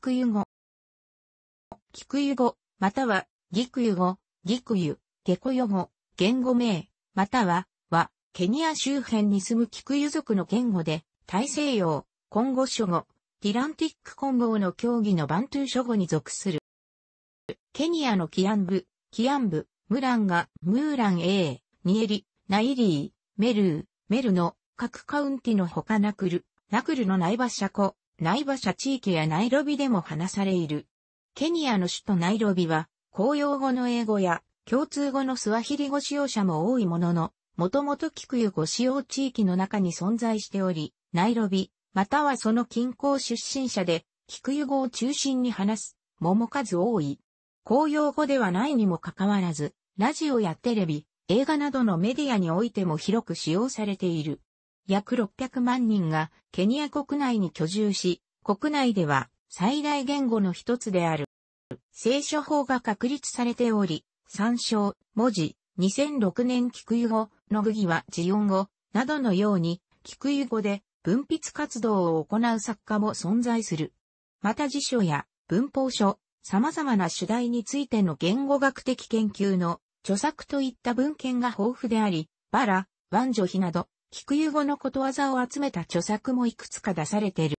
菊湯語。菊湯語、または、ギクユ語、ギクユ、ゲコヨ語、言語名、または、は、ケニア周辺に住むキクユ族の言語で、大西洋、コンゴ諸語、ティランティック混合の競技のバントゥー諸語に属する。ケニアのキアンブ、キアンブ、ムランガ、ムーラン A、ニエリ、ナイリー、メルー、メルの各カウンティの他ナクル、ナクルの内場バシャコ、内場者地域やナイロビでも話されいる。ケニアの首都ナイロビは、公用語の英語や共通語のスワヒリ語使用者も多いものの、もともとキクユ語使用地域の中に存在しており、ナイロビ、またはその近郊出身者で、キクユ語を中心に話す、もも数多い。公用語ではないにもかかわらず、ラジオやテレビ、映画などのメディアにおいても広く使用されている。約600万人がケニア国内に居住し、国内では最大言語の一つである。聖書法が確立されており、参照、文字、2006年菊湯語、の具義は字音語、などのように、菊湯語で文筆活動を行う作家も存在する。また辞書や文法書、様々な主題についての言語学的研究の著作といった文献が豊富であり、バラ、万女比など、菊湯語のことわざを集めた著作もいくつか出されている。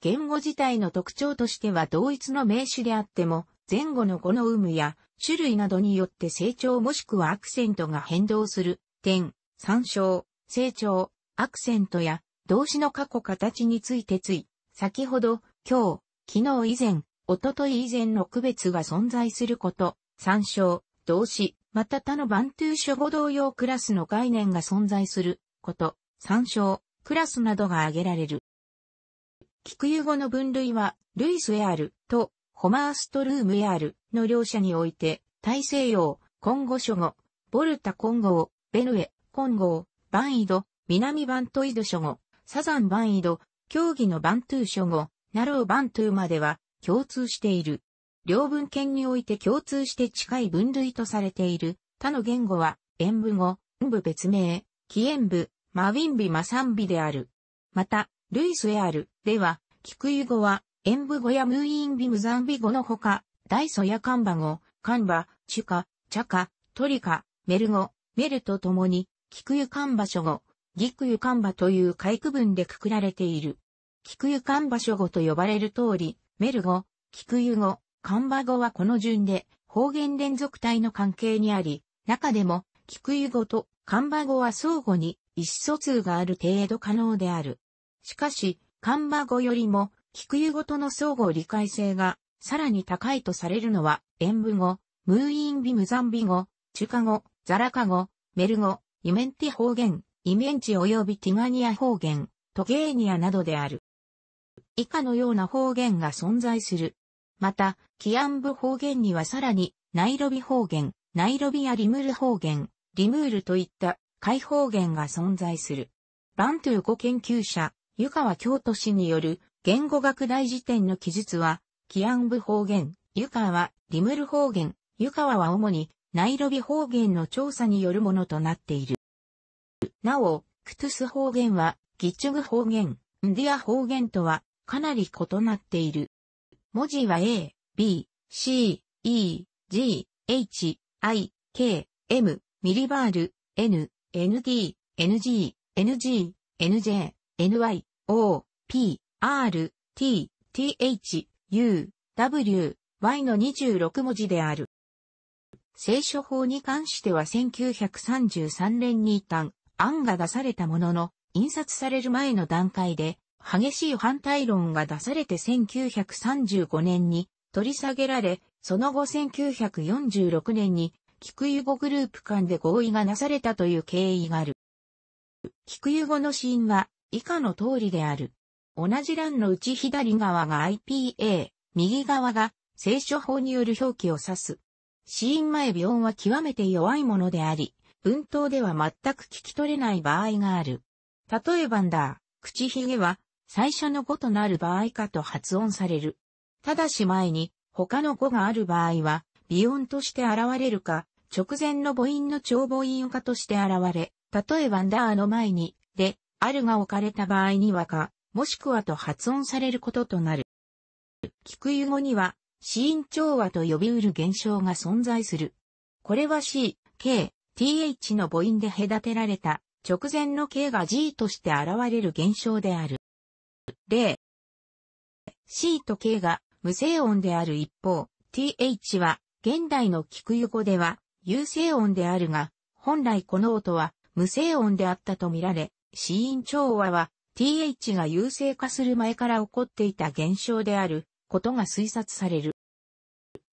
言語自体の特徴としては同一の名詞であっても、前後の語の有無や種類などによって成長もしくはアクセントが変動する点、参照、成長、アクセントや動詞の過去形についてつい、先ほど、今日、昨日以前、おととい以前の区別が存在すること、参照、動詞、また他のバントゥー諸語同様クラスの概念が存在すること、参照、クラスなどが挙げられる。菊油語の分類は、ルイス・エアルとホマーストルーム・エアルの両者において、大西洋、今後諸語、ボルタ混合、ベルエ、混合、バンイド、南バントイド諸語、サザンバンイド、競技のバントゥー諸語、ナローバントゥーまでは共通している。両文献において共通して近い分類とされている、他の言語は、演武語、演武別名、起演武、マウィンビマサンビである。また、ルイスエアルでは、菊湯語は、演武語やムーインビムザンビ語のほか、ダイソやカンバ語、カンバ、チュカ、チャカ、トリカ、メル語、メルと共に、菊湯カンバ書語、ギクユカンバという回区分でくくられている。菊クカンバ書語と呼ばれる通り、メル語、菊ク語、カンバ語はこの順で方言連続体の関係にあり、中でも、キク語とカンバ語は相互に意思疎通がある程度可能である。しかし、カンバ語よりも、キク語との相互理解性がさらに高いとされるのは、演武語、ムーインビムザンビ語、チュカ語、ザラカ語、メル語、イメンティ方言、イメンチ及びティガニア方言、トゲーニアなどである。以下のような方言が存在する。また、キアンブ方言にはさらに、ナイロビ方言、ナイロビやリムール方言、リムールといった解方言が存在する。バントゥー語研究者、湯川京都氏による言語学大辞典の記述は、キアンブ方言、湯川リムル方言、湯川は主にナイロビ方言の調査によるものとなっている。なお、クトゥス方言はギチュグ方言、ンディア方言とはかなり異なっている。文字は A、B、C、E、G、H、I、K、M、ミリバール、N、ND、NG、NG、NJ、NY、O、P、R、T、TH、U、W、Y の26文字である。聖書法に関しては1933年に一旦案が出されたものの、印刷される前の段階で激しい反対論が出されて1935年に取り下げられ、その後1946年に、菊湯語グループ間で合意がなされたという経緯がある。菊湯語の死因は以下の通りである。同じ欄のうち左側が IPA、右側が聖書法による表記を指す。死因前病は極めて弱いものであり、文頭では全く聞き取れない場合がある。例えばんだ、口ひげは最初の語となる場合かと発音される。ただし前に他の語がある場合は、微音として現れるか、直前の母音の長母音化として現れ、例えばンダーの前に、で、あるが置かれた場合にはか、もしくはと発音されることとなる。聞く言語には、死因調和と呼びうる現象が存在する。これは C、K、th の母音で隔てられた直前の K が G として現れる現象である。例。C と K が無声音である一方、th は現代の菊く横では有声音であるが、本来この音は無声音であったとみられ、死因調和は th が優勢化する前から起こっていた現象であることが推察される。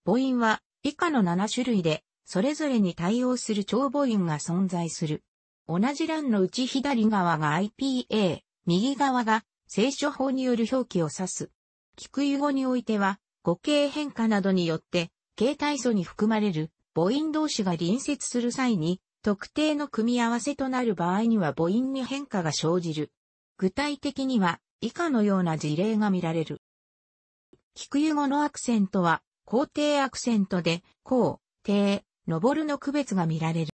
母音は以下の7種類で、それぞれに対応する長母音が存在する。同じ欄のうち左側が IPA、右側が聖書法による表記を指す。菊湯語においては、語形変化などによって、形態素に含まれる母音同士が隣接する際に、特定の組み合わせとなる場合には母音に変化が生じる。具体的には、以下のような事例が見られる。菊湯語のアクセントは、皇帝アクセントで、皇、帝、昇るの区別が見られる。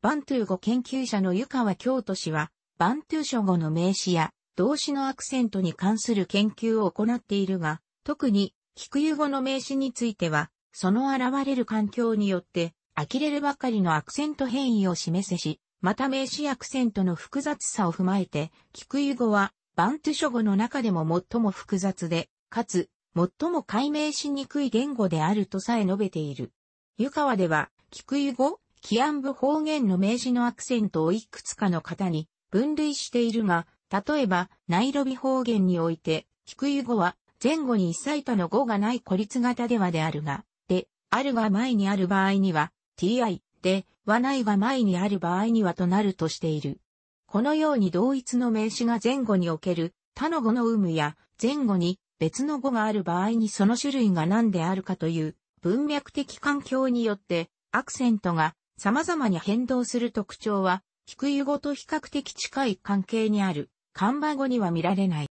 バントゥー語研究者の湯川京都氏は、バントゥー書語の名詞や動詞のアクセントに関する研究を行っているが、特に、菊湯語の名詞については、その現れる環境によって、呆れるばかりのアクセント変異を示せし、また名詞アクセントの複雑さを踏まえて、菊湯語は、バントゥ諸語の中でも最も複雑で、かつ、最も解明しにくい言語であるとさえ述べている。湯川では、菊湯語、キアン部方言の名詞のアクセントをいくつかの方に分類しているが、例えば、ナイロビ方言において、低い語は、前後に一歳との語がない孤立型ではであるが、で、あるが前にある場合には、ti、で、はないが前にある場合にはとなるとしている。このように同一の名詞が前後における他の語の有無や前後に別の語がある場合にその種類が何であるかという文脈的環境によってアクセントが様々に変動する特徴は、低い語と比較的近い関係にある。看板後には見られない。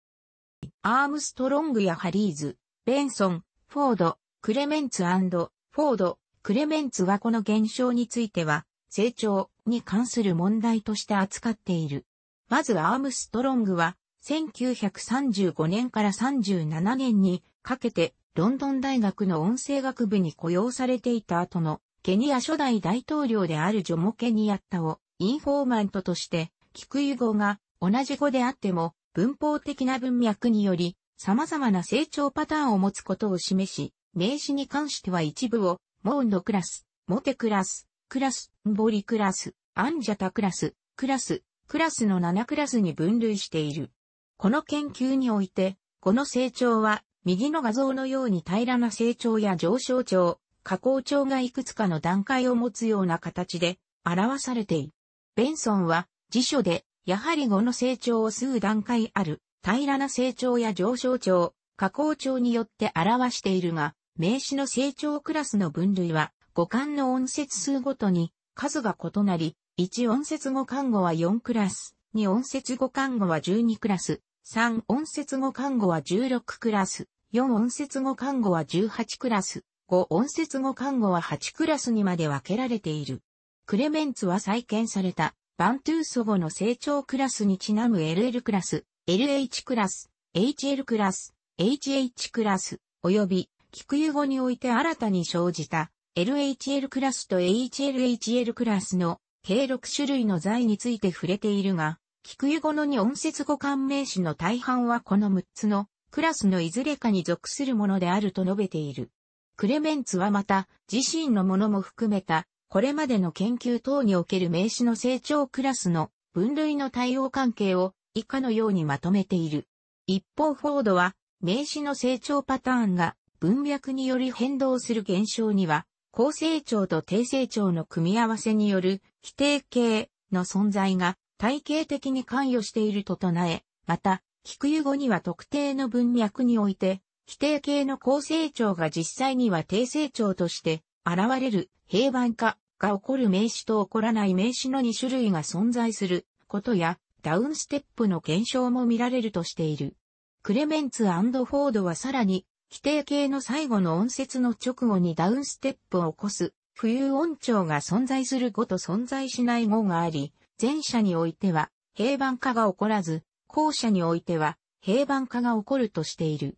アームストロングやハリーズ、ベンソン、フォード、クレメンツフォード、クレメンツはこの現象については、成長に関する問題として扱っている。まずアームストロングは、1935年から37年にかけて、ロンドン大学の音声学部に雇用されていた後の、ケニア初代大統領であるジョモケニアッタを、インフォーマントとして、キクユ語が同じ語であっても、文法的な文脈により、様々な成長パターンを持つことを示し、名詞に関しては一部を、モーンドクラス、モテクラス、クラス、ンボリクラス、アンジャタクラス、クラス、クラスの7クラスに分類している。この研究において、この成長は、右の画像のように平らな成長や上昇長、下降長がいくつかの段階を持つような形で表されている。ベンソンは辞書でやはり語の成長を数段階ある、平らな成長や上昇長、下降長によって表しているが、名詞の成長クラスの分類は、語感の音節数ごとに数が異なり、1音節語看護は4クラス、2音節語看護は12クラス、3音節語看護は16クラス、4音節語看護は18クラス、5音節語看護は8クラスにまで分けられている。クレメンツは再建されたバントゥー祖母の成長クラスにちなむ LL クラス、LH クラス、HL クラス、HH クラス、および、菊湯語において新たに生じた LHL クラスと HLHL クラスの計6種類の材について触れているが、菊湯語のに音節語関名詞の大半はこの6つのクラスのいずれかに属するものであると述べている。クレメンツはまた、自身のものも含めたこれまでの研究等における名詞の成長クラスの分類の対応関係を以下のようにまとめている。一方フォードは名詞の成長パターンが文脈により変動する現象には高成長と低成長の組み合わせによる否定形の存在が体系的に関与していると唱え、また、菊湯語には特定の文脈において、否定形の高成長が実際には低成長として現れる、平板化が起こる名詞と起こらない名詞の2種類が存在することや、ダウンステップの検証も見られるとしている。クレメンツフォードはさらに、規定形の最後の音節の直後にダウンステップを起こす、浮遊音調が存在する語と存在しない語があり、前者においては、平板化が起こらず、後者においては、平板化が起こるとしている。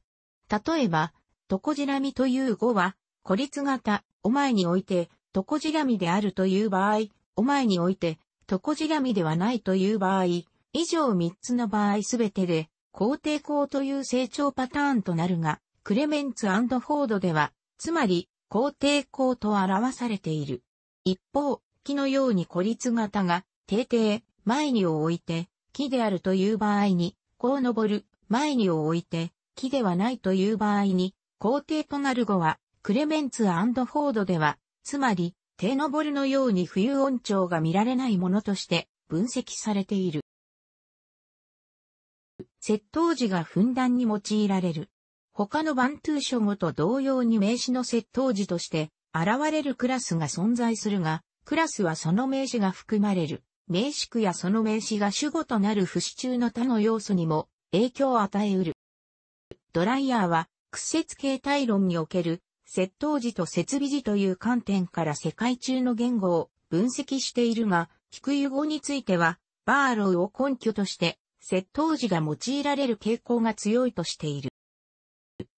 例えば、トコジラミという語は、孤立型、お前において、とこじらみであるという場合、お前において、とこじらみではないという場合、以上三つの場合すべてで、肯定項という成長パターンとなるが、クレメンツフォードでは、つまり、肯定項と表されている。一方、木のように孤立型が、定定、前にを置いて、木であるという場合に、こう登る、前にを置いて、木ではないという場合に、肯定となる語は、クレメンツフォードでは、つまり、低のぼるのように冬温潮が見られないものとして分析されている。窃盗時がふんだんに用いられる。他のバントゥー書語と同様に名詞の窃盗時として現れるクラスが存在するが、クラスはその名詞が含まれる。名詞句やその名詞が主語となる不死中の他の要素にも影響を与えうる。ドライヤーは、屈折形態論における窃盗時と設備時という観点から世界中の言語を分析しているが、低い語については、バーローを根拠として、窃盗時が用いられる傾向が強いとしている。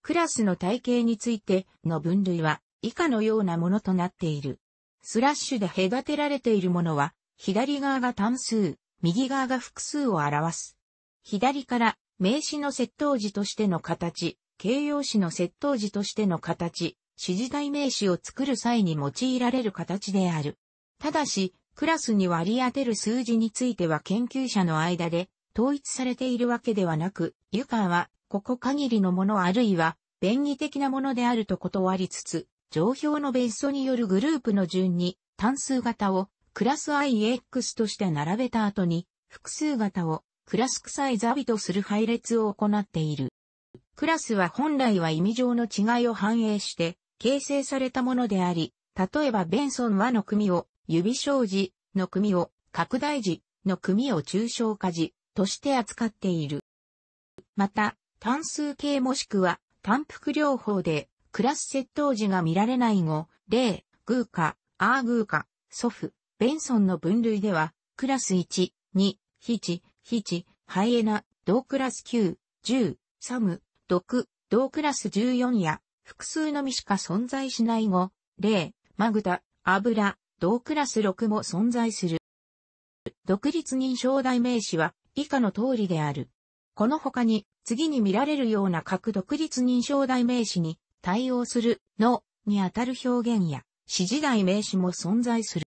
クラスの体系についての分類は以下のようなものとなっている。スラッシュで隔てられているものは、左側が単数、右側が複数を表す。左から名詞の窃盗時としての形、形容詞の窃盗時としての形、指示代名詞を作る際に用いられる形である。ただし、クラスに割り当てる数字については研究者の間で統一されているわけではなく、ユカはここ限りのものあるいは便宜的なものであると断りつつ、上表のベースによるグループの順に単数型をクラス IX として並べた後に複数型をクラス臭いザビとする配列を行っている。クラスは本来は意味上の違いを反映して形成されたものであり、例えばベンソンはの組を指小字の組を拡大字の組を抽象化字として扱っている。また、単数形もしくは単複療法でクラス接頭字が見られない語、例、グーカ、アーグーカ、祖父、ベンソンの分類では、クラス1、2、ヒチ、ヒチ、ハイエナ、同クラス9、10、サム、毒、同クラス14や、複数のみしか存在しない後、例、マグダ、油、同クラス6も存在する。独立認証代名詞は以下の通りである。この他に次に見られるような各独立認証代名詞に対応するのにあたる表現や指示代名詞も存在する。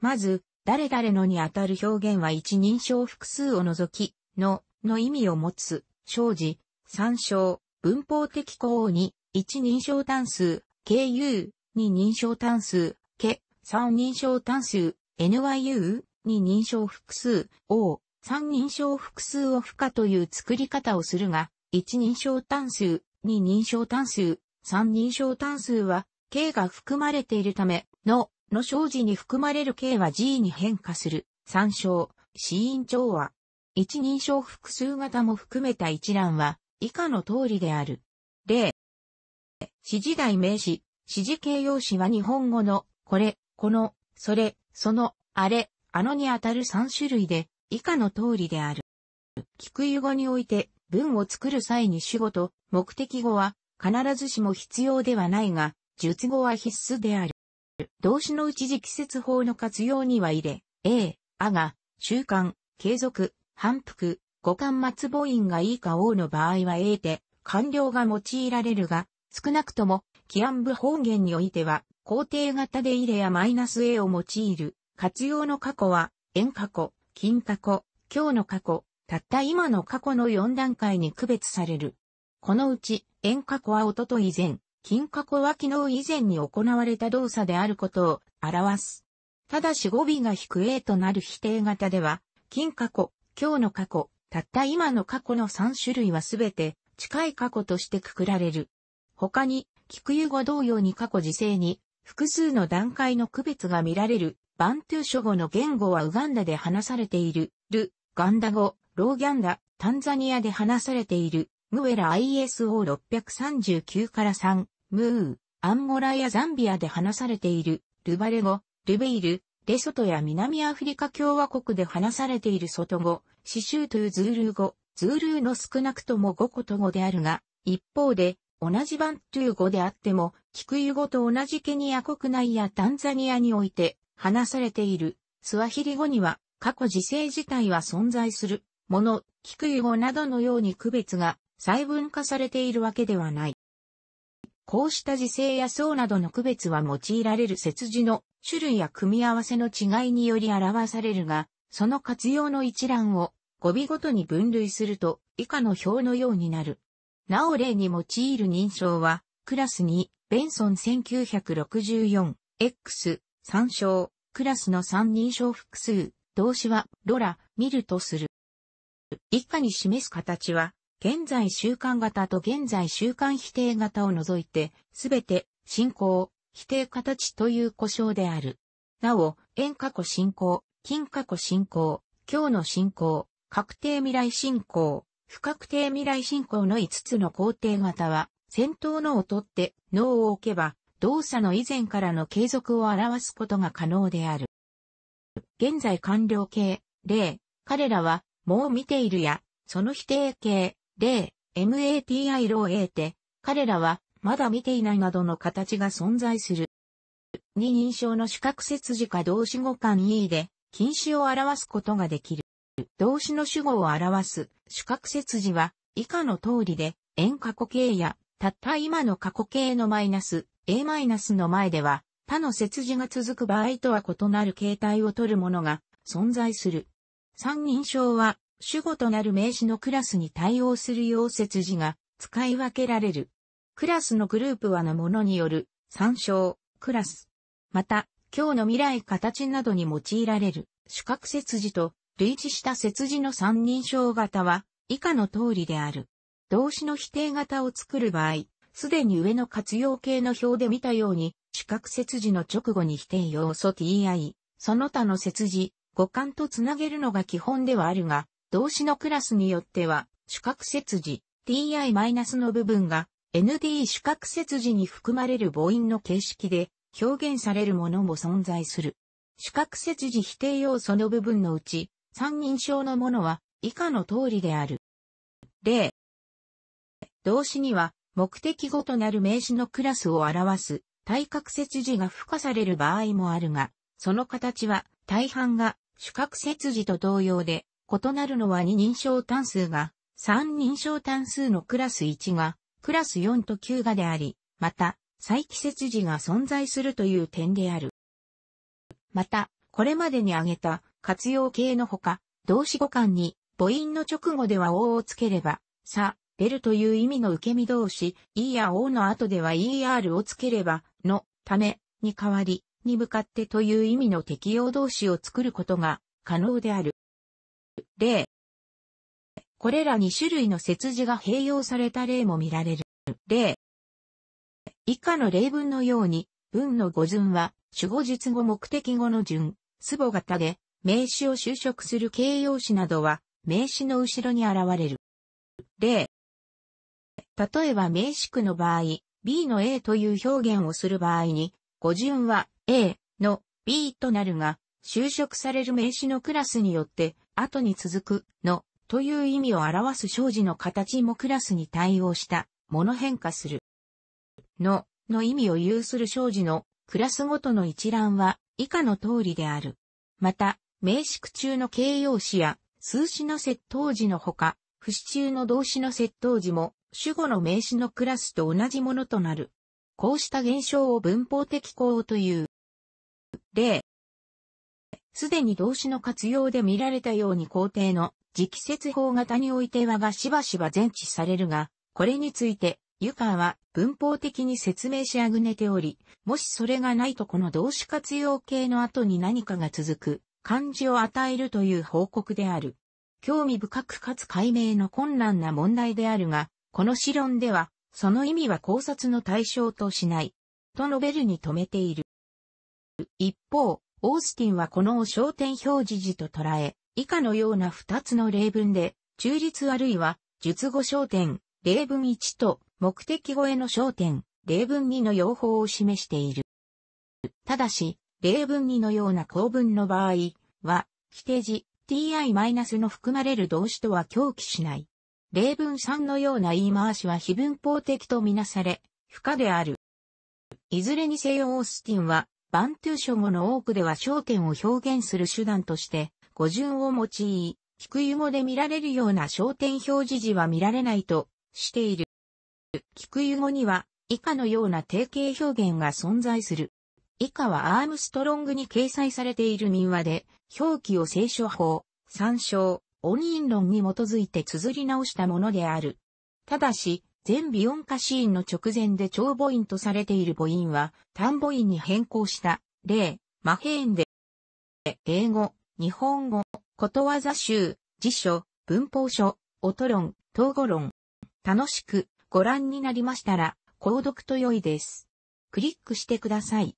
まず、誰々のにあたる表現は一人称複数を除き、のの意味を持つ、生じ、参照、文法的項に、1認証単数、KU、2認証単数、け、3認証単数、NYU、2認証複数、O、3認証複数を負荷という作り方をするが、1認証単数、2認証単数、3認証単数は、K が含まれているため、の、の生じに含まれる K は G に変化する。参照、死因調和。一人称複数型も含めた一覧は、以下の通りである。例。指示代名詞、指示形容詞は日本語の、これ、この、それ、その、あれ、あのにあたる3種類で、以下の通りである。聞く語において、文を作る際に主語と目的語は必ずしも必要ではないが、述語は必須である。動詞の一時季節法の活用には入れ、A、あが、習慣、継続、反復、五冠末母音がいいか O の場合は A で、官僚が用いられるが、少なくとも、規案部本源においては、肯定型でイレやマイナス A を用いる。活用の過去は、円過去、金過去、今日の過去、たった今の過去の4段階に区別される。このうち、円過去はおとと以前、金過去は昨日以前に行われた動作であることを表す。ただし語尾が引く A となる否定型では、金過去、今日の過去、たった今の過去の3種類はすべて近い過去としてくくられる。他に、菊湯語同様に過去時世に複数の段階の区別が見られるバントゥー諸語の言語はウガンダで話されているル、ガンダ語、ローギャンダ、タンザニアで話されているムウェラ ISO639 から3、ムー、アンゴラやザンビアで話されているルバレ語、ルベイル、レソトや南アフリカ共和国で話されている外語、シシュートゥーズールー語、ズールーの少なくとも5個と語であるが、一方で、同じバントゥー語であっても、キクユ語と同じケニア国内やタンザニアにおいて話されている、スワヒリ語には、過去時世自体は存在する、もの、キクユ語などのように区別が細分化されているわけではない。こうした時勢や層などの区別は用いられる節字の種類や組み合わせの違いにより表されるが、その活用の一覧を語尾ごとに分類すると以下の表のようになる。なお例に用いる認証は、クラス2、ベンソン 1964X、参照、クラスの3認証複数、動詞は、ロラ、ミルとする。以下に示す形は、現在習慣型と現在習慣否定型を除いて、すべて進行、否定形という故障である。なお、円過去進行、金過去進行、今日の進行、確定未来進行、不確定未来進行の5つの工程型は、先頭脳を取って脳を置けば、動作の以前からの継続を表すことが可能である。現在完了形、例、彼らは、もう見ているや、その否定形、例、MATI ロー A て、彼らは、まだ見ていないなどの形が存在する。二認証の主格節字か動詞語間 E で、禁止を表すことができる。動詞の主語を表す主格節字は、以下の通りで、円過去形や、たった今の過去形のマイナス、A マイナスの前では、他の節字が続く場合とは異なる形態を取るものが存在する。三人称は主語となる名詞のクラスに対応する溶接字が使い分けられる。クラスのグループはのものによる参照、クラス。また、今日の未来形などに用いられる主格接字と類似した接字の三人称型は以下の通りである。動詞の否定型を作る場合、すでに上の活用形の表で見たように、主格接字の直後に否定要素 ti、その他の接字、五感とつなげるのが基本ではあるが、動詞のクラスによっては、主格節字 ti- の部分が nd 主格節字に含まれる母音の形式で表現されるものも存在する。主格節字否定要素の部分のうち、三人称のものは以下の通りである。例。動詞には目的語となる名詞のクラスを表す対角節字が付加される場合もあるが、その形は大半が主格節字と同様で異なるのは2認証単数が、3認証単数のクラス1が、クラス4と9がであり、また、再帰節時が存在するという点である。また、これまでに挙げた活用形のほか、動詞語間に母音の直後では o をつければ、さ、ベルという意味の受け身動詞、e や o の後では er をつければ、の、ため、に代わり、に向かってという意味の適用動詞を作ることが可能である。例。これら2種類の節字が併用された例も見られる。例。以下の例文のように、文の語順は、主語述語目的語の順、素母型で、名詞を修飾する形容詞などは、名詞の後ろに現れる。例。例えば名詞句の場合、B の A という表現をする場合に、語順は A の B となるが、修飾される名詞のクラスによって後に続くのという意味を表す生字の形もクラスに対応したもの変化するのの意味を有する生字のクラスごとの一覧は以下の通りである。また、名詞句中の形容詞や数詞の接頭時のほか、不死中の動詞の接頭時も主語の名詞のクラスと同じものとなる。こうした現象を文法的項という。例、すでに動詞の活用で見られたように皇帝の直接法型においてはがしばしば前置されるが、これについて、ユカは文法的に説明しあぐねており、もしそれがないとこの動詞活用形の後に何かが続く、漢字を与えるという報告である。興味深くかつ解明の困難な問題であるが、この試論では、その意味は考察の対象としない、と述べるに止めている。一方、オースティンはこのを焦点表示時と捉え、以下のような二つの例文で、中立あるいは、述語焦点、例文1と、目的語への焦点、例文2の用法を示している。ただし、例文2のような構文の場合は、規定時、ti- の含まれる動詞とは狂気しない。例文3のような言い回しは非文法的とみなされ、不可である。いずれにせよオースティンは、バントゥー書語の多くでは焦点を表現する手段として、語順を用い、低い語で見られるような焦点表示時は見られないとしている。低い語には以下のような定型表現が存在する。以下はアームストロングに掲載されている民話で、表記を聖書法、参照、音韻論に基づいて綴り直したものである。ただし、全ビオンカシーンの直前で長母音とされている母音は単母音に変更した例、マヘーンで、英語、日本語、ことわざ集、辞書、文法書、音論、統語論。楽しくご覧になりましたら、購読と良いです。クリックしてください。